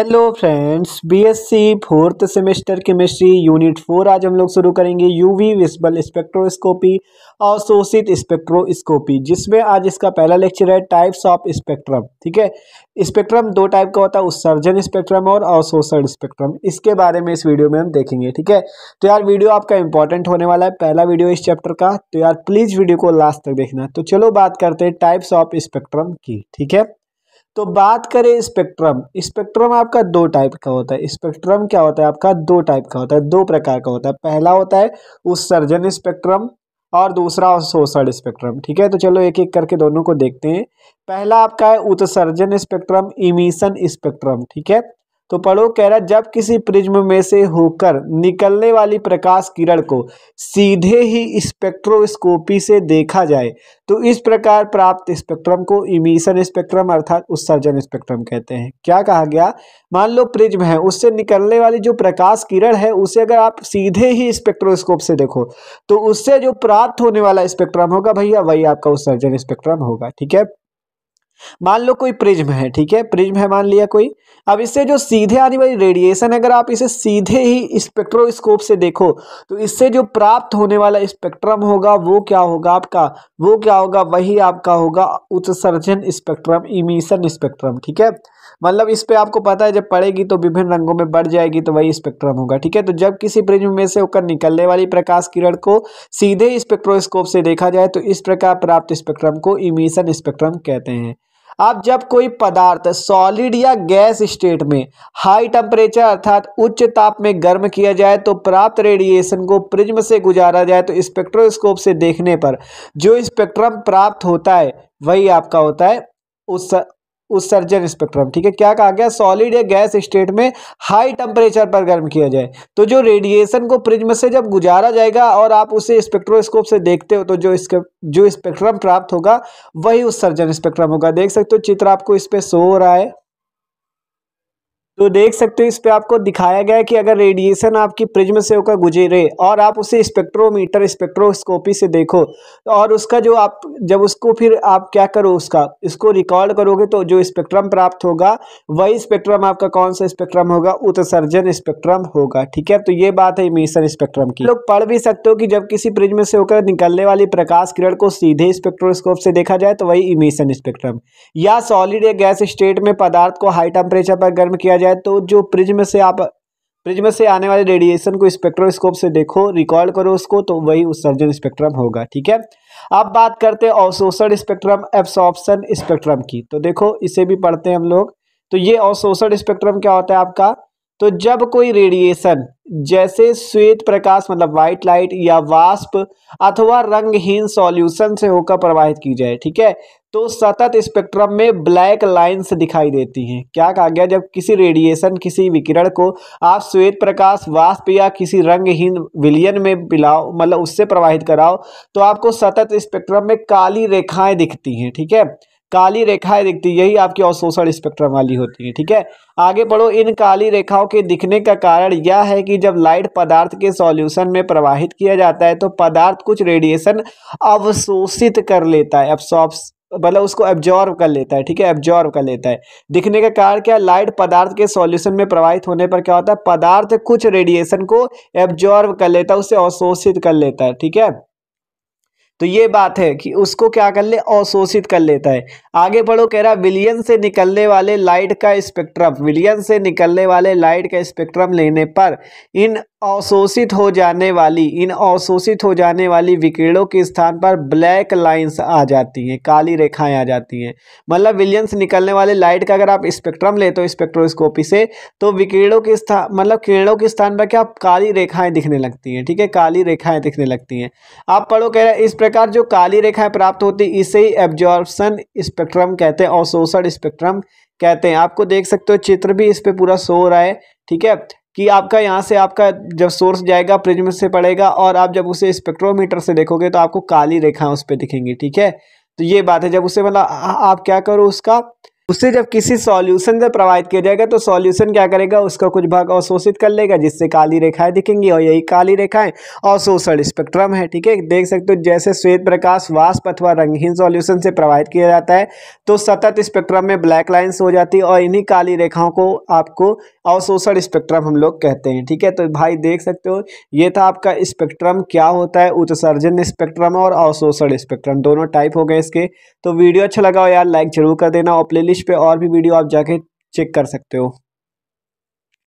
Hello friends BSc fourth semester chemistry unit four आज हम लोग शुरू करेंगे यूवी विस्बल स्पेक्ट्रोस्कोपी और शोषित स्पेक्ट्रोस्कोपी जिसमें आज इसका पहला लेक्चर है टाइप्स ऑफ स्पेक्ट्रम ठीक है स्पेक्ट्रम दो टाइप का होता है उत्सर्जन स्पेक्ट्रम और अवशोषण स्पेक्ट्रम इसके बारे में इस वीडियो में हम देखेंगे ठीक है तो यार वीडियो आपका इंपॉर्टेंट होने वाला है पहला वीडियो इस चैप्टर का तो यार प्लीज़ वीडियो को लास्ट तक देखना तो चलो बात करते हैं टाइप्स ऑफ स्पेक्ट्रम की ठीक है तो बात करें स्पेक्ट्रम स्पेक्ट्रम आपका दो टाइप का होता है स्पेक्ट्रम क्या होता है आपका दो टाइप का होता है दो प्रकार का होता है पहला होता है उत्सर्जन स्पेक्ट्रम और दूसरा शोषण स्पेक्ट्रम ठीक है तो चलो एक एक करके दोनों को देखते हैं पहला आपका है उत्सर्जन स्पेक्ट्रम इमिशन स्पेक्ट्रम ठीक है तो पढ़ो कह रहा जब किसी प्रिज्म में से होकर निकलने वाली प्रकाश किरण को सीधे ही स्पेक्ट्रोस्कोपी से देखा जाए तो इस प्रकार प्राप्त स्पेक्ट्रम को इमीशन स्पेक्ट्रम अर्थात उत्सर्जन स्पेक्ट्रम कहते हैं क्या कहा गया मान लो प्रिज्म है उससे निकलने वाली जो प्रकाश किरण है उसे अगर आप सीधे ही स्पेक्ट्रोस्कोप से देखो तो उससे जो प्राप्त होने वाला स्पेक्ट्रम होगा भैया वही आपका उत्सर्जन स्पेक्ट्रम होगा ठीक है मान लो कोई प्रिज्म है ठीक है प्रिज्म है मान लिया कोई अब इससे जो सीधे आने वाली रेडिएशन अगर आप इसे सीधे ही स्पेक्ट्रोस्कोप से देखो तो इससे जो प्राप्त होने वाला स्पेक्ट्रम होगा वो क्या होगा आपका वो क्या होगा वही आपका होगा उत्सर्जन स्पेक्ट्रम इमिशन स्पेक्ट्रम ठीक है मतलब इस पे आपको पता है जब पड़ेगी तो विभिन्न रंगों में बढ़ जाएगी तो वही स्पेक्ट्रम होगा ठीक है तो जब किसी प्रिज्म में से होकर निकलने वाली प्रकाश किरण को सीधे स्पेक्ट्रोस्कोप से देखा जाए तो इस प्रकार प्राप्त स्पेक्ट्रम को इमिशन स्पेक्ट्रम कहते हैं अब जब कोई पदार्थ सॉलिड या गैस स्टेट में हाई टेम्परेचर अर्थात उच्च ताप में गर्म किया जाए तो प्राप्त रेडिएशन को प्रिज्म से गुजारा जाए तो स्पेक्ट्रोस्कोप से देखने पर जो स्पेक्ट्रम प्राप्त होता है वही आपका होता है उस उत्सर्जन स्पेक्ट्रम ठीक है क्या कहा गया सॉलिड या गैस स्टेट में हाई टेम्परेचर पर गर्म किया जाए तो जो रेडिएशन को प्रिज्म से जब गुजारा जाएगा और आप उसे स्पेक्ट्रोस्कोप से देखते हो तो जो इसके जो स्पेक्ट्रम प्राप्त होगा वही उत्सर्जन स्पेक्ट्रम होगा देख सकते हो चित्र आपको इस पर सो हो रहा है तो देख सकते हो इस पर आपको दिखाया गया है कि अगर रेडिएशन आपकी प्रिज्म से होकर गुजरे और आप उसे स्पेक्ट्रोमीटर स्पेक्ट्रोस्कोपी से देखो और उसका जो आप जब उसको फिर आप क्या करो उसका इसको रिकॉर्ड करोगे तो जो स्पेक्ट्रम प्राप्त होगा वही स्पेक्ट्रम आपका कौन सा स्पेक्ट्रम होगा उत्सर्जन स्पेक्ट्रम होगा ठीक है तो ये बात है इमेशन स्पेक्ट्रम की लोग पढ़ भी सकते हो कि जब किसी प्रिज्म से होकर निकलने वाली प्रकाश किरण को सीधे स्पेक्ट्रोस्कोप से देखा जाए तो वही इमेशन स्पेक्ट्रम या सॉलिड या गैस स्टेट में पदार्थ को हाई टेम्परेचर पर गर्म किया जाए है तो जो प्रिज्म से आप प्रिज्म से आने वाले रेडिएशन को स्पेक्ट्रोस्कोप से देखो रिकॉर्ड करो उसको तो वही उत्सर्जन स्पेक्ट्रम होगा ठीक है अब बात करते हैं अवशोषण स्पेक्ट्रम एब्सॉर्प्शन स्पेक्ट्रम की तो देखो इसे भी पढ़ते हैं हम लोग तो ये अवशोषण स्पेक्ट्रम क्या होता है आपका तो जब कोई रेडिएशन जैसे श्वेत प्रकाश मतलब व्हाइट लाइट या वाष्प अथवा रंगहीन सॉल्यूशन से होकर प्रवाहित की जाए ठीक है तो सतत स्पेक्ट्रम में ब्लैक लाइंस दिखाई देती हैं क्या कहा गया जब किसी रेडिएशन किसी विकिरण को आप श्वेत प्रकाश वाष्प या किसी रंगहीन विलियन में पिलाओ मतलब उससे प्रवाहित कराओ तो आपको सतत स्पेक्ट्रम में काली रेखाएं दिखती हैं ठीक है थीके? काली रेखाएं दिखती यही आपकी अवशोषण स्पेक्ट्रम वाली होती है ठीक है आगे बढ़ो इन काली रेखाओं के दिखने का कारण यह है कि जब लाइट पदार्थ के सॉल्यूशन में प्रवाहित किया जाता है तो पदार्थ कुछ रेडिएशन अवशोषित कर लेता है अब्सॉर्ब्स मतलब उसको एब्जॉर्व कर लेता है ठीक है एब्जॉर्व कर लेता है दिखने का कारण क्या लाइट पदार्थ के सॉल्यूशन में प्रवाहित होने पर क्या होता है पदार्थ कुछ रेडिएशन को एब्जॉर्व कर लेता है उसे अवशोषित कर लेता है ठीक है तो ये बात है कि उसको क्या कर ले अवशोषित कर लेता है आगे पढ़ो कह रहा विलियन से निकलने वाले लाइट का स्पेक्ट्रम विलियन से निकलने वाले लाइट का स्पेक्ट्रम लेने पर इन अवशोषित हो जाने वाली इन अवशोषित हो जाने वाली विकिरणों के स्थान पर ब्लैक लाइंस आ जाती हैं काली रेखाएं आ जाती हैं मतलब विलियन से निकलने वाले लाइट का अगर आप स्पेक्ट्रम लेते हो स्पेक्ट्रोस्कोपी से तो विकिरणों के स्थान मतलब किरणों के स्थान पर क्या काली रेखाएं दिखने लगती हैं ठीक है काली रेखाएं दिखने लगती हैं आप पढ़ो कह रहे इस प्रकार जो काली रेखाएं प्राप्त होती इसे ही एब्जॉर्बसन स्पेक्ट्रम कहते हैं अवशोषण स्पेक्ट्रम कहते हैं आपको देख सकते हो चित्र भी इस पर पूरा सो रहा है ठीक है कि आपका यहाँ से आपका जब सोर्स जाएगा प्रिज्म से पड़ेगा और आप जब उसे स्पेक्ट्रोमीटर से देखोगे तो आपको काली रेखाएं उस पर दिखेंगी ठीक है तो ये बात है जब उसे मतलब आप क्या करो उसका उसे जब किसी सॉल्यूशन से प्रभावित किया जाएगा तो सॉल्यूशन क्या करेगा उसका कुछ भाग अवशोषित कर लेगा जिससे काली रेखाएं दिखेंगी और यही काली रेखाएं अवशोषण स्पेक्ट्रम है ठीक है देख सकते हो जैसे श्वेत प्रकाश वाष्प अथवा रंगहीन सॉल्यूशन से प्रभावित किया जाता है तो सतत स्पेक्ट्रम में ब्लैक लाइन्स हो जाती है और इन्हीं काली रेखाओं को आपको अवशोषण स्पेक्ट्रम हम लोग कहते हैं ठीक है तो भाई देख सकते हो ये था आपका स्पेक्ट्रम क्या होता है उत्सर्जन स्पेक्ट्रम और अवशोषण स्पेक्ट्रम दोनों टाइप हो गए इसके तो वीडियो अच्छा लगा हो यार लाइक जरूर कर देना और प्लेलिस्ट पे और भी वीडियो आप जाके चेक कर सकते हो